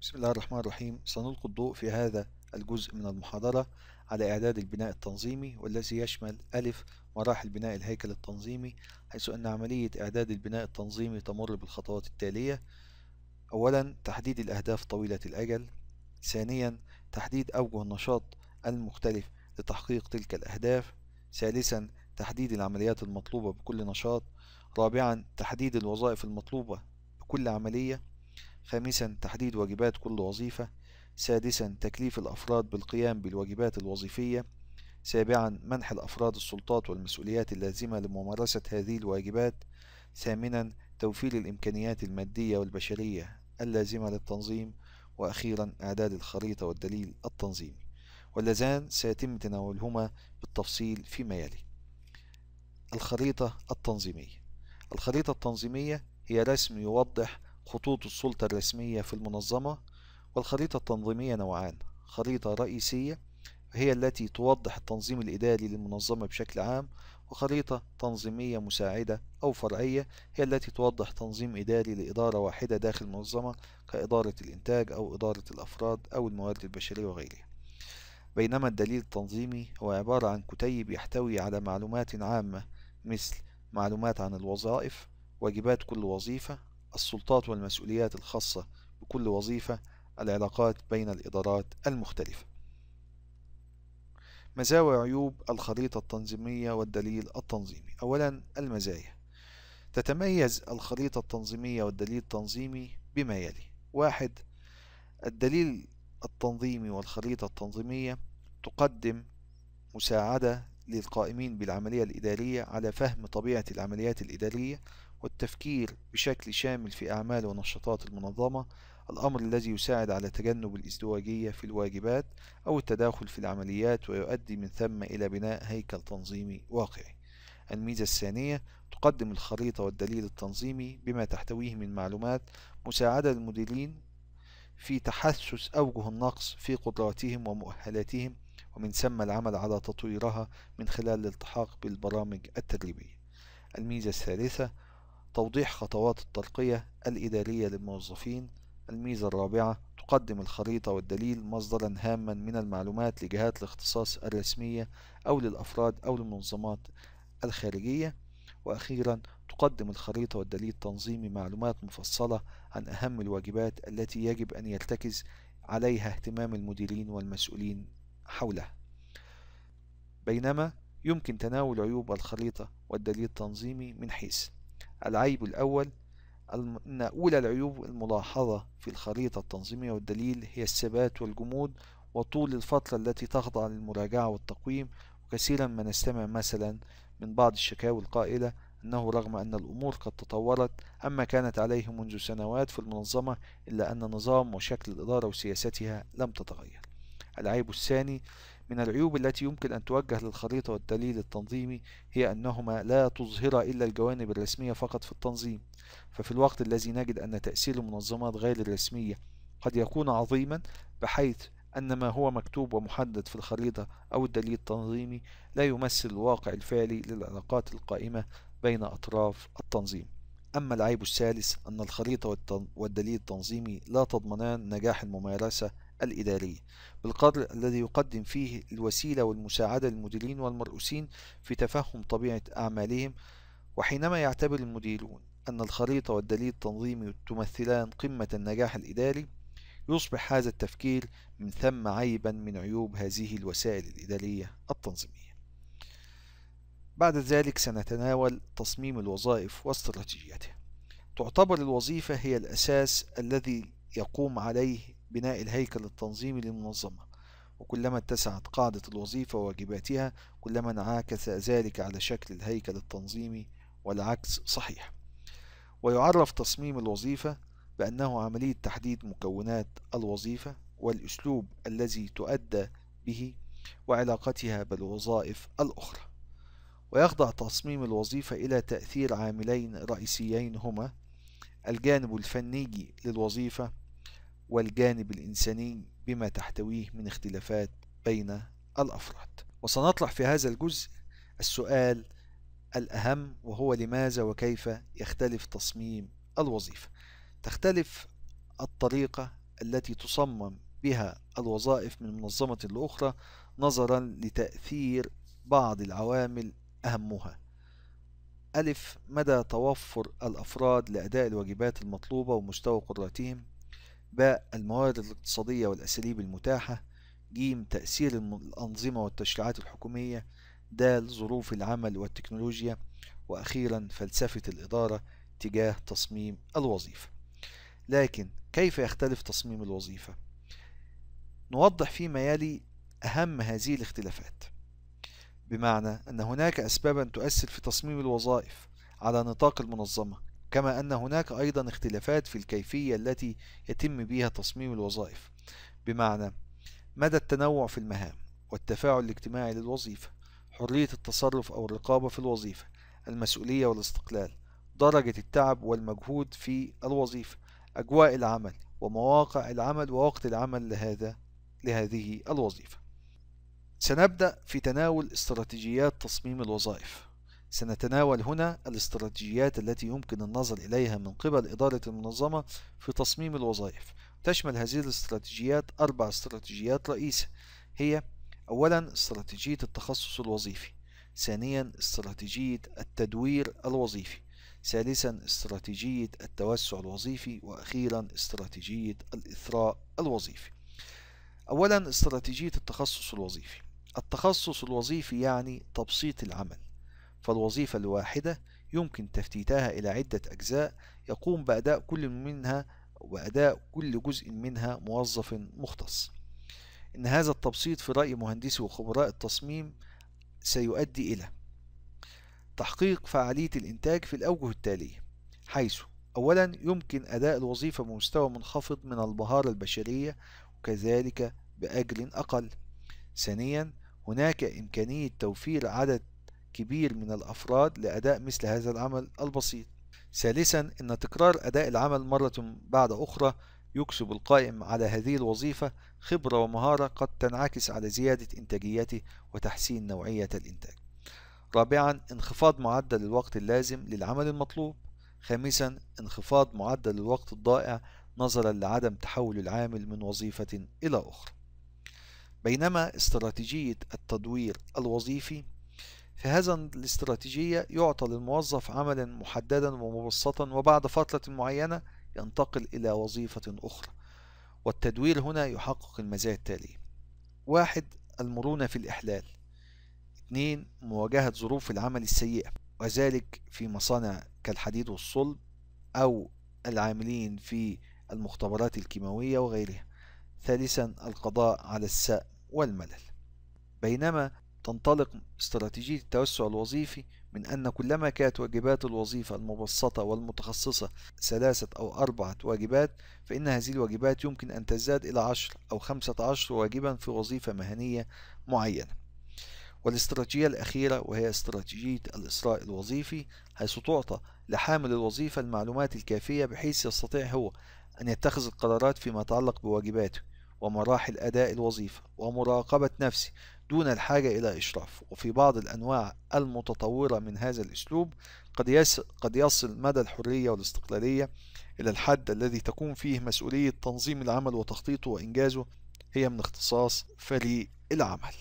بسم الله الرحمن الرحيم سنلقي الضوء في هذا الجزء من المحاضرة على إعداد البناء التنظيمي والذي يشمل ألف مراحل بناء الهيكل التنظيمي حيث أن عملية إعداد البناء التنظيمي تمر بالخطوات التالية أولا تحديد الأهداف طويلة الأجل ثانيا تحديد أوجه النشاط المختلف لتحقيق تلك الأهداف ثالثا تحديد العمليات المطلوبة بكل نشاط رابعا تحديد الوظائف المطلوبة بكل عملية خامسا تحديد واجبات كل وظيفة سادسا تكليف الأفراد بالقيام بالواجبات الوظيفية سابعا منح الأفراد السلطات والمسؤوليات اللازمة لممارسة هذه الواجبات ثامنا توفير الإمكانيات المادية والبشرية اللازمة للتنظيم وأخيرا إعداد الخريطة والدليل التنظيمي واللذان سيتم تناولهما بالتفصيل فيما يلي الخريطة التنظيمية الخريطة التنظيمية هي رسم يوضح خطوط السلطة الرسمية في المنظمة والخريطة التنظيمية نوعان خريطة رئيسية هي التي توضح التنظيم الإداري للمنظمة بشكل عام وخريطة تنظيمية مساعدة أو فرعية هي التي توضح تنظيم إداري لإدارة واحدة داخل المنظمة كإدارة الإنتاج أو إدارة الأفراد أو الموارد البشرية وغيرها بينما الدليل التنظيمي هو عبارة عن كتيب يحتوي على معلومات عامة مثل معلومات عن الوظائف واجبات كل وظيفة السلطات والمسؤوليات الخاصة بكل وظيفة العلاقات بين الإدارات المختلفة مزايا وعيوب الخريطة التنظيمية والدليل التنظيمي أولا المزايا تتميز الخريطة التنظيمية والدليل التنظيمي بما يلي واحد الدليل التنظيمي والخريطة التنظيمية تقدم مساعدة للقائمين بالعملية الإدارية على فهم طبيعة العمليات الإدارية والتفكير بشكل شامل في أعمال ونشاطات المنظمة الأمر الذي يساعد على تجنب الازدواجية في الواجبات أو التداخل في العمليات ويؤدي من ثم إلى بناء هيكل تنظيمي واقعي الميزة الثانية تقدم الخريطة والدليل التنظيمي بما تحتويه من معلومات مساعدة للمديرين في تحسس أوجه النقص في قدراتهم ومؤهلاتهم ومن ثم العمل على تطويرها من خلال الالتحاق بالبرامج التدريبية الميزة الثالثة توضيح خطوات الترقية الإدارية للموظفين الميزة الرابعة تقدم الخريطة والدليل مصدرا هاما من المعلومات لجهات الاختصاص الرسمية أو للأفراد أو للمنظمات الخارجية وأخيرا تقدم الخريطة والدليل تنظيمي معلومات مفصلة عن أهم الواجبات التي يجب أن يرتكز عليها اهتمام المديرين والمسؤولين حولها بينما يمكن تناول عيوب الخريطة والدليل التنظيمي من حيث العيب الأول أن أولى العيوب الملاحظة في الخريطة التنظيمية والدليل هي الثبات والجمود وطول الفترة التي تخضع للمراجعة والتقويم وكثيرا ما نستمع مثلا من بعض الشكاوي القائلة أنه رغم أن الأمور قد تطورت أما كانت عليه منذ سنوات في المنظمة إلا أن نظام وشكل الإدارة وسياستها لم تتغير العيب الثاني من العيوب التي يمكن أن توجه للخريطة والدليل التنظيمي هي أنهما لا تظهر إلا الجوانب الرسمية فقط في التنظيم ففي الوقت الذي نجد أن تأثير المنظمات غير الرسمية قد يكون عظيما بحيث أن ما هو مكتوب ومحدد في الخريطة أو الدليل التنظيمي لا يمثل الواقع الفعلي للعلاقات القائمة بين أطراف التنظيم أما العيب الثالث أن الخريطة والدليل التنظيمي لا تضمنان نجاح الممارسة الإدارية بالقدر الذي يقدم فيه الوسيلة والمساعدة للمديرين والمرؤوسين في تفهم طبيعة أعمالهم وحينما يعتبر المديرون أن الخريطة والدليل التنظيمي تمثلان قمة النجاح الإداري يصبح هذا التفكير من ثم عيبا من عيوب هذه الوسائل الإدارية التنظيمية بعد ذلك سنتناول تصميم الوظائف واستراتيجيتها تعتبر الوظيفة هي الأساس الذي يقوم عليه بناء الهيكل التنظيمي للمنظمة وكلما اتسعت قاعدة الوظيفة وواجباتها كلما انعكس ذلك على شكل الهيكل التنظيمي والعكس صحيح ويعرف تصميم الوظيفة بأنه عملية تحديد مكونات الوظيفة والأسلوب الذي تؤدى به وعلاقتها بالوظائف الأخرى ويخضع تصميم الوظيفة إلى تأثير عاملين رئيسيين هما الجانب الفني للوظيفة والجانب الإنساني بما تحتويه من اختلافات بين الأفراد وسنطرح في هذا الجزء السؤال الأهم وهو لماذا وكيف يختلف تصميم الوظيفة تختلف الطريقة التي تصمم بها الوظائف من منظمة لأخرى نظرا لتأثير بعض العوامل أهمها ألف مدى توفر الأفراد لأداء الواجبات المطلوبة ومستوى قدراتهم باء الموارد الاقتصادية والأساليب المتاحة ج تأثير الأنظمة والتشريعات الحكومية د ظروف العمل والتكنولوجيا وأخيرا فلسفة الإدارة تجاه تصميم الوظيفة لكن كيف يختلف تصميم الوظيفة؟ نوضح فيما يلي أهم هذه الاختلافات بمعنى أن هناك أسبابا تؤثر في تصميم الوظائف على نطاق المنظمة كما أن هناك أيضا اختلافات في الكيفية التي يتم بها تصميم الوظائف بمعنى مدى التنوع في المهام والتفاعل الاجتماعي للوظيفة حرية التصرف أو الرقابة في الوظيفة المسؤولية والاستقلال درجة التعب والمجهود في الوظيفة أجواء العمل ومواقع العمل ووقت العمل لهذا لهذه الوظيفة سنبدأ في تناول استراتيجيات تصميم الوظائف سنتناول هنا الاستراتيجيات التي يمكن النظر إليها من قبل إدارة المنظمة في تصميم الوظائف تشمل هذه الاستراتيجيات أربع استراتيجيات رئيسة هي أولا استراتيجية التخصص الوظيفي ثانيا استراتيجية التدوير الوظيفي ثالثا استراتيجية التوسع الوظيفي وأخيرا استراتيجية الإثراء الوظيفي أولا استراتيجية التخصص الوظيفي التخصص الوظيفي يعني تبسيط العمل فالوظيفة الواحدة يمكن تفتيتها إلى عدة أجزاء يقوم بأداء كل منها وأداء كل جزء منها موظف مختص إن هذا التبسيط في رأي مهندسي وخبراء التصميم سيؤدي إلى تحقيق فعالية الإنتاج في الأوجه التالية حيث أولا يمكن أداء الوظيفة بمستوى منخفض من البهارة البشرية وكذلك بأجر أقل ثانيا هناك إمكانية توفير عدد كبير من الأفراد لأداء مثل هذا العمل البسيط ثالثا أن تكرار أداء العمل مرة بعد أخرى يكسب القائم على هذه الوظيفة خبرة ومهارة قد تنعكس على زيادة إنتاجيته وتحسين نوعية الإنتاج رابعا انخفاض معدل الوقت اللازم للعمل المطلوب خامسا انخفاض معدل الوقت الضائع نظرا لعدم تحول العامل من وظيفة إلى أخرى بينما استراتيجية التدوير الوظيفي في هذا الاستراتيجية يعطى للموظف عملا محددا ومبسطا وبعد فترة معينة ينتقل إلى وظيفة أخرى والتدوير هنا يحقق المزايا التالية واحد المرونة في الإحلال اثنين مواجهة ظروف العمل السيئة وذلك في مصانع كالحديد والصلب أو العاملين في المختبرات الكيماوية وغيرها ثالثا القضاء على السأم والملل بينما تنطلق استراتيجية التوسع الوظيفي من أن كلما كانت واجبات الوظيفة المبسطة والمتخصصة ثلاثة أو أربعة واجبات فإن هذه الواجبات يمكن أن تزداد إلى عشر أو خمسة عشر واجبا في وظيفة مهنية معينة والاستراتيجية الأخيرة وهي استراتيجية الإسراء الوظيفي حيث تعطى لحامل الوظيفة المعلومات الكافية بحيث يستطيع هو أن يتخذ القرارات فيما يتعلق بواجباته ومراحل أداء الوظيفة ومراقبة نفسه دون الحاجة إلى إشراف وفي بعض الأنواع المتطورة من هذا الأسلوب قد, قد يصل مدى الحرية والاستقلالية إلى الحد الذي تكون فيه مسؤولية تنظيم العمل وتخطيطه وإنجازه هي من اختصاص فريق العمل